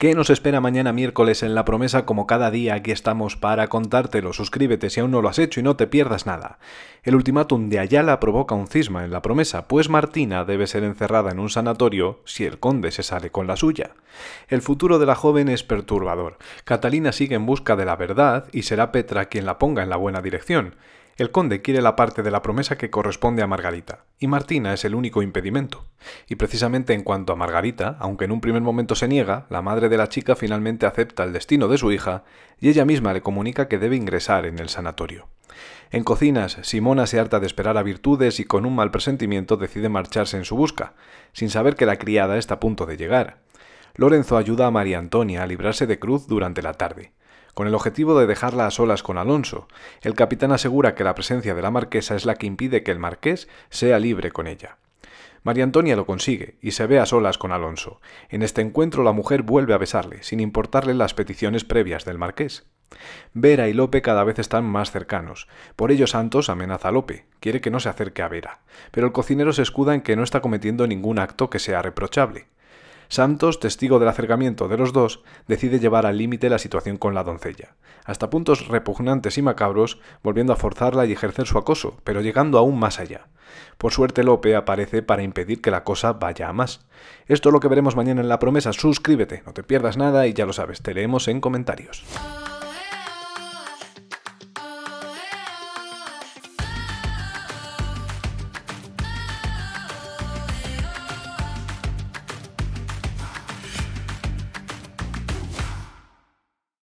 ¿Qué nos espera mañana miércoles en La Promesa? Como cada día aquí estamos para contártelo. Suscríbete si aún no lo has hecho y no te pierdas nada. El ultimátum de Ayala provoca un cisma en La Promesa, pues Martina debe ser encerrada en un sanatorio si el conde se sale con la suya. El futuro de la joven es perturbador. Catalina sigue en busca de la verdad y será Petra quien la ponga en la buena dirección. El conde quiere la parte de la promesa que corresponde a Margarita, y Martina es el único impedimento. Y precisamente en cuanto a Margarita, aunque en un primer momento se niega, la madre de la chica finalmente acepta el destino de su hija y ella misma le comunica que debe ingresar en el sanatorio. En cocinas, Simona se harta de esperar a virtudes y con un mal presentimiento decide marcharse en su busca, sin saber que la criada está a punto de llegar. Lorenzo ayuda a María Antonia a librarse de cruz durante la tarde, con el objetivo de dejarla a solas con Alonso, el capitán asegura que la presencia de la marquesa es la que impide que el marqués sea libre con ella. María Antonia lo consigue y se ve a solas con Alonso. En este encuentro la mujer vuelve a besarle, sin importarle las peticiones previas del marqués. Vera y Lope cada vez están más cercanos. Por ello Santos amenaza a Lope, quiere que no se acerque a Vera. Pero el cocinero se escuda en que no está cometiendo ningún acto que sea reprochable. Santos, testigo del acercamiento de los dos, decide llevar al límite la situación con la doncella, hasta puntos repugnantes y macabros, volviendo a forzarla y ejercer su acoso, pero llegando aún más allá. Por suerte Lope aparece para impedir que la cosa vaya a más. Esto es lo que veremos mañana en la promesa, suscríbete, no te pierdas nada y ya lo sabes, te leemos en comentarios.